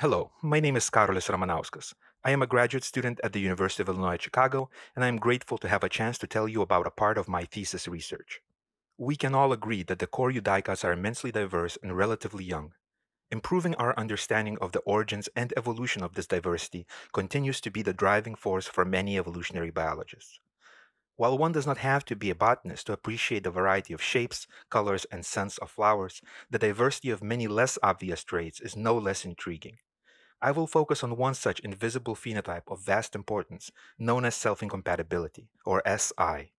Hello, my name is Karolis Ramanauskas. I am a graduate student at the University of Illinois Chicago, and I am grateful to have a chance to tell you about a part of my thesis research. We can all agree that the core eudicots are immensely diverse and relatively young. Improving our understanding of the origins and evolution of this diversity continues to be the driving force for many evolutionary biologists. While one does not have to be a botanist to appreciate the variety of shapes, colors, and scents of flowers, the diversity of many less obvious traits is no less intriguing. I will focus on one such invisible phenotype of vast importance known as self incompatibility, or SI.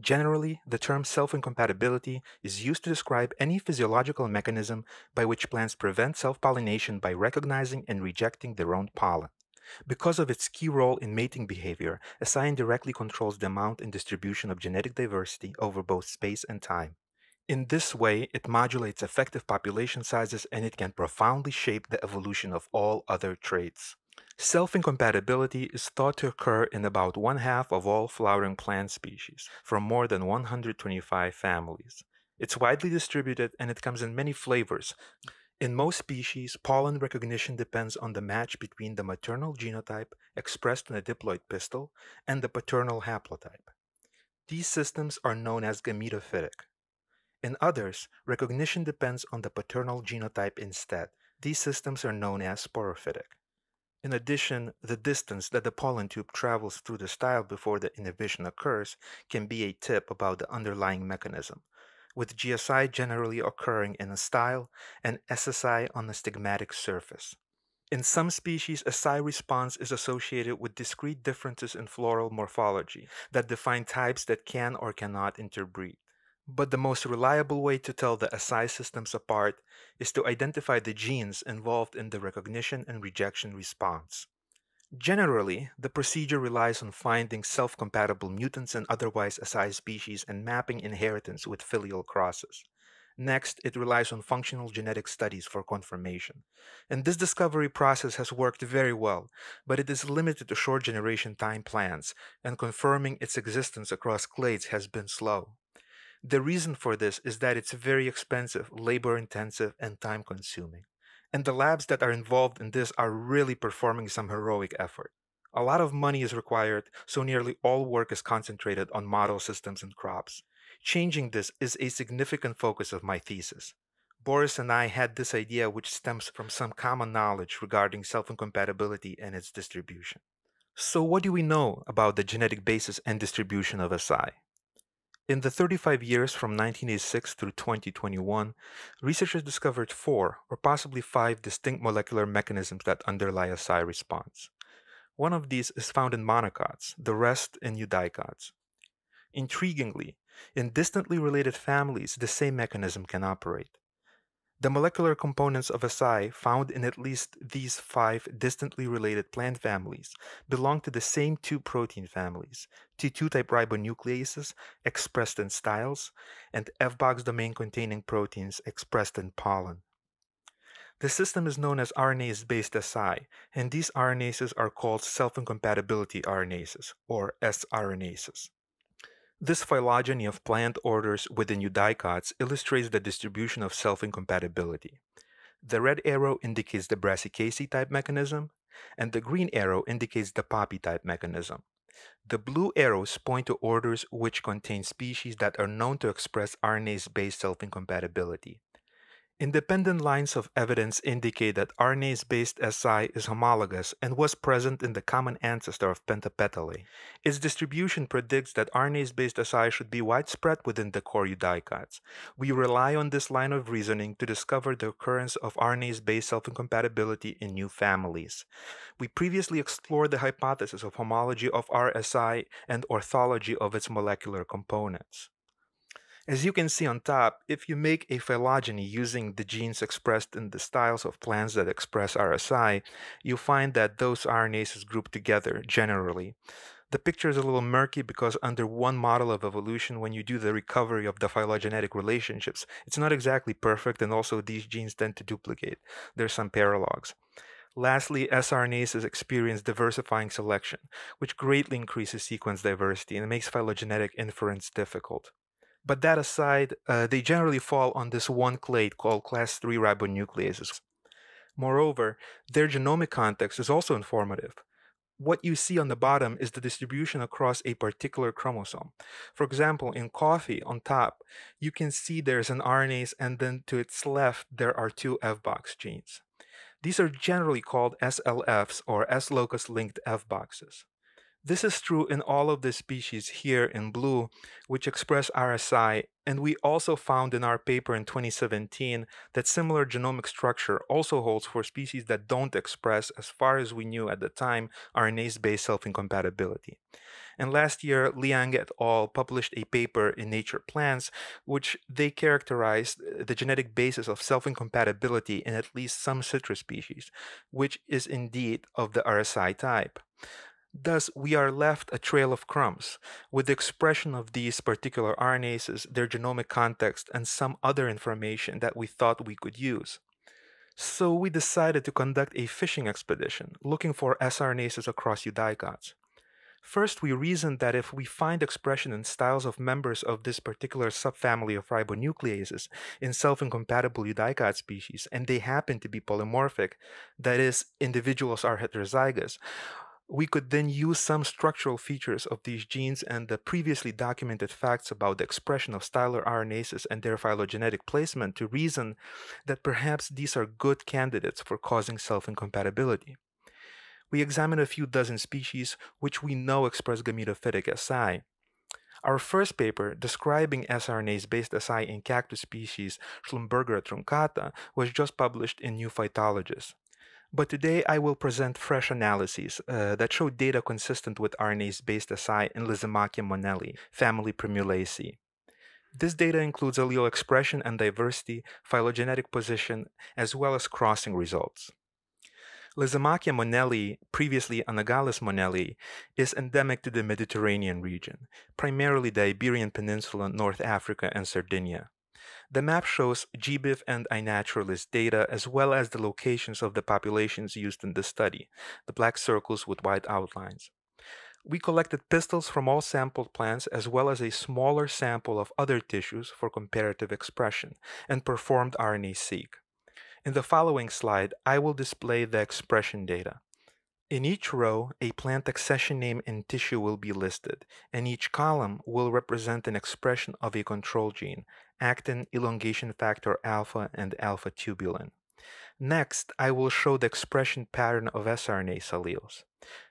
Generally, the term self incompatibility is used to describe any physiological mechanism by which plants prevent self pollination by recognizing and rejecting their own pollen. Because of its key role in mating behavior, a sign directly controls the amount and distribution of genetic diversity over both space and time. In this way, it modulates effective population sizes and it can profoundly shape the evolution of all other traits. Self-incompatibility is thought to occur in about one half of all flowering plant species, from more than 125 families. It's widely distributed and it comes in many flavors. In most species, pollen recognition depends on the match between the maternal genotype expressed in the diploid pistil and the paternal haplotype. These systems are known as gametophytic. In others, recognition depends on the paternal genotype instead. These systems are known as sporophytic. In addition, the distance that the pollen tube travels through the style before the inhibition occurs can be a tip about the underlying mechanism, with GSI generally occurring in a style and SSI on the stigmatic surface. In some species, a psi response is associated with discrete differences in floral morphology that define types that can or cannot interbreed. But the most reliable way to tell the SI systems apart is to identify the genes involved in the recognition and rejection response. Generally, the procedure relies on finding self compatible mutants and otherwise SI species and mapping inheritance with filial crosses. Next, it relies on functional genetic studies for confirmation. And this discovery process has worked very well, but it is limited to short generation time plans, and confirming its existence across clades has been slow. The reason for this is that it's very expensive, labor intensive, and time consuming. And the labs that are involved in this are really performing some heroic effort. A lot of money is required, so nearly all work is concentrated on model systems and crops. Changing this is a significant focus of my thesis. Boris and I had this idea which stems from some common knowledge regarding self-incompatibility and its distribution. So what do we know about the genetic basis and distribution of SI? In the 35 years from 1986 through 2021, researchers discovered four or possibly five distinct molecular mechanisms that underlie a psi response. One of these is found in monocots, the rest in eudicots. Intriguingly, in distantly related families, the same mechanism can operate. The molecular components of SI found in at least these five distantly related plant families belong to the same two protein families, T2 type ribonucleases expressed in styles, and Fbox domain containing proteins expressed in pollen. The system is known as RNase-based SI, and these RNases are called self-incompatibility RNases, or sRNases. This phylogeny of plant orders within eudicots illustrates the distribution of self-incompatibility. The red arrow indicates the brassicaceae type mechanism, and the green arrow indicates the poppy type mechanism. The blue arrows point to orders which contain species that are known to express RNase-based self-incompatibility. Independent lines of evidence indicate that RNase based SI is homologous and was present in the common ancestor of pentapetalae. Its distribution predicts that RNase based SI should be widespread within the eudicots. We rely on this line of reasoning to discover the occurrence of RNase based self incompatibility in new families. We previously explored the hypothesis of homology of RSI and orthology of its molecular components. As you can see on top, if you make a phylogeny using the genes expressed in the styles of plants that express RSI, you find that those RNases group together generally. The picture is a little murky because under one model of evolution, when you do the recovery of the phylogenetic relationships, it's not exactly perfect and also these genes tend to duplicate. There's some paralogs. Lastly, sRNAs experience diversifying selection, which greatly increases sequence diversity and makes phylogenetic inference difficult. But that aside, uh, they generally fall on this one clade called class 3 ribonucleases. Moreover, their genomic context is also informative. What you see on the bottom is the distribution across a particular chromosome. For example, in coffee on top, you can see there's an RNAs, and then to its left, there are two F-box genes. These are generally called SLFs or S locus linked F boxes. This is true in all of the species here in blue, which express RSI, and we also found in our paper in 2017 that similar genomic structure also holds for species that don't express, as far as we knew at the time, RNase-based self-incompatibility. And last year, Liang et al. published a paper in Nature Plants, which they characterized uh, the genetic basis of self-incompatibility in at least some citrus species, which is indeed of the RSI type. Thus, we are left a trail of crumbs with the expression of these particular RNases, their genomic context, and some other information that we thought we could use. So we decided to conduct a fishing expedition looking for sRNases across eudicots. First, we reasoned that if we find expression and styles of members of this particular subfamily of ribonucleases in self-incompatible eudicot species, and they happen to be polymorphic, that is, individuals are heterozygous, we could then use some structural features of these genes and the previously documented facts about the expression of stylar RNases and their phylogenetic placement to reason that perhaps these are good candidates for causing self incompatibility. We examined a few dozen species which we know express gametophytic SI. Our first paper describing sRNAs based SI in cactus species Schlumberger truncata was just published in New Phytologist. But today I will present fresh analyses uh, that show data consistent with RNase-based SI in Lysimachia monelli, family Primulaceae. This data includes allele expression and diversity, phylogenetic position, as well as crossing results. Lysimachia monelli, previously Anagallis monelli, is endemic to the Mediterranean region, primarily the Iberian Peninsula, North Africa, and Sardinia. The map shows GBIF and iNaturalist data as well as the locations of the populations used in the study, the black circles with white outlines. We collected pistils from all sampled plants as well as a smaller sample of other tissues for comparative expression and performed RNA-seq. In the following slide, I will display the expression data. In each row, a plant accession name and tissue will be listed, and each column will represent an expression of a control gene, actin elongation factor alpha and alpha tubulin. Next, I will show the expression pattern of SRNAs alleles.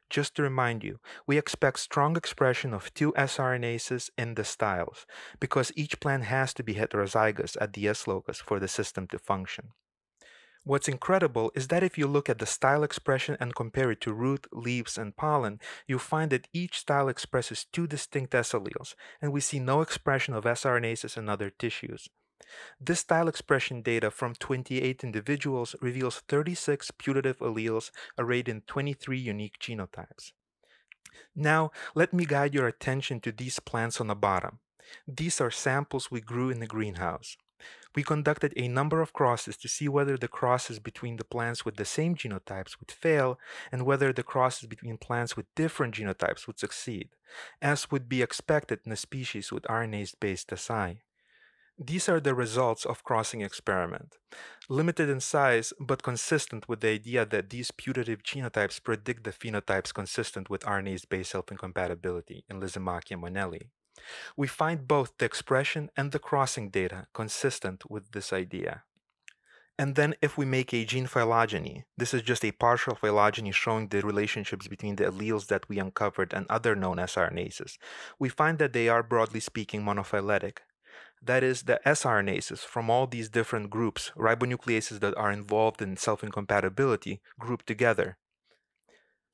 Just to remind you, we expect strong expression of two sRNases in the styles, because each plant has to be heterozygous at the S locus for the system to function. What's incredible is that if you look at the style expression and compare it to root, leaves, and pollen, you find that each style expresses two distinct S alleles, and we see no expression of sRNases in other tissues. This style expression data from 28 individuals reveals 36 putative alleles arrayed in 23 unique genotypes. Now, let me guide your attention to these plants on the bottom. These are samples we grew in the greenhouse. We conducted a number of crosses to see whether the crosses between the plants with the same genotypes would fail and whether the crosses between plants with different genotypes would succeed, as would be expected in a species with RNase-based SI. These are the results of crossing experiment. Limited in size, but consistent with the idea that these putative genotypes predict the phenotypes consistent with RNase-based self-incompatibility in Lysimachia monelli. We find both the expression and the crossing data consistent with this idea. And then if we make a gene phylogeny, this is just a partial phylogeny showing the relationships between the alleles that we uncovered and other known sRNAs, we find that they are broadly speaking monophyletic. That is, the sRNAs from all these different groups, ribonucleases that are involved in self-incompatibility, grouped together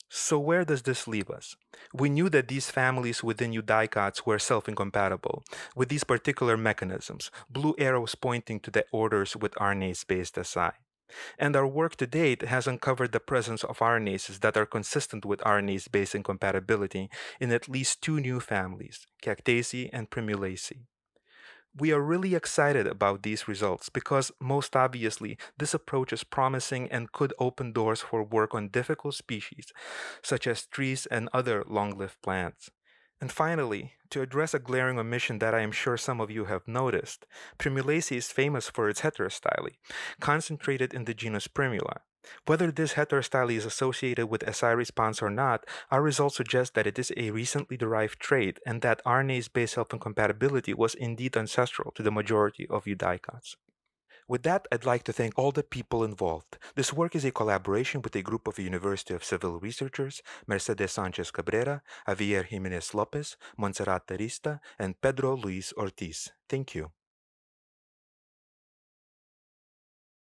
so, where does this leave us? We knew that these families within eudicots were self incompatible with these particular mechanisms, blue arrows pointing to the orders with RNase based SI. And our work to date has uncovered the presence of RNases that are consistent with RNase based incompatibility in at least two new families, Cactaceae and Primulaceae we are really excited about these results because, most obviously, this approach is promising and could open doors for work on difficult species, such as trees and other long lived plants. And finally, to address a glaring omission that I am sure some of you have noticed, Primulaceae is famous for its heterostyly, concentrated in the genus Primula. Whether this heterostyle is associated with SI response or not, our results suggest that it is a recently derived trait and that RNA's base self incompatibility was indeed ancestral to the majority of eudicots. With that, I'd like to thank all the people involved. This work is a collaboration with a group of University of Seville researchers, Mercedes Sanchez Cabrera, Javier Jimenez Lopez, Montserrat Terista, and Pedro Luis Ortiz. Thank you.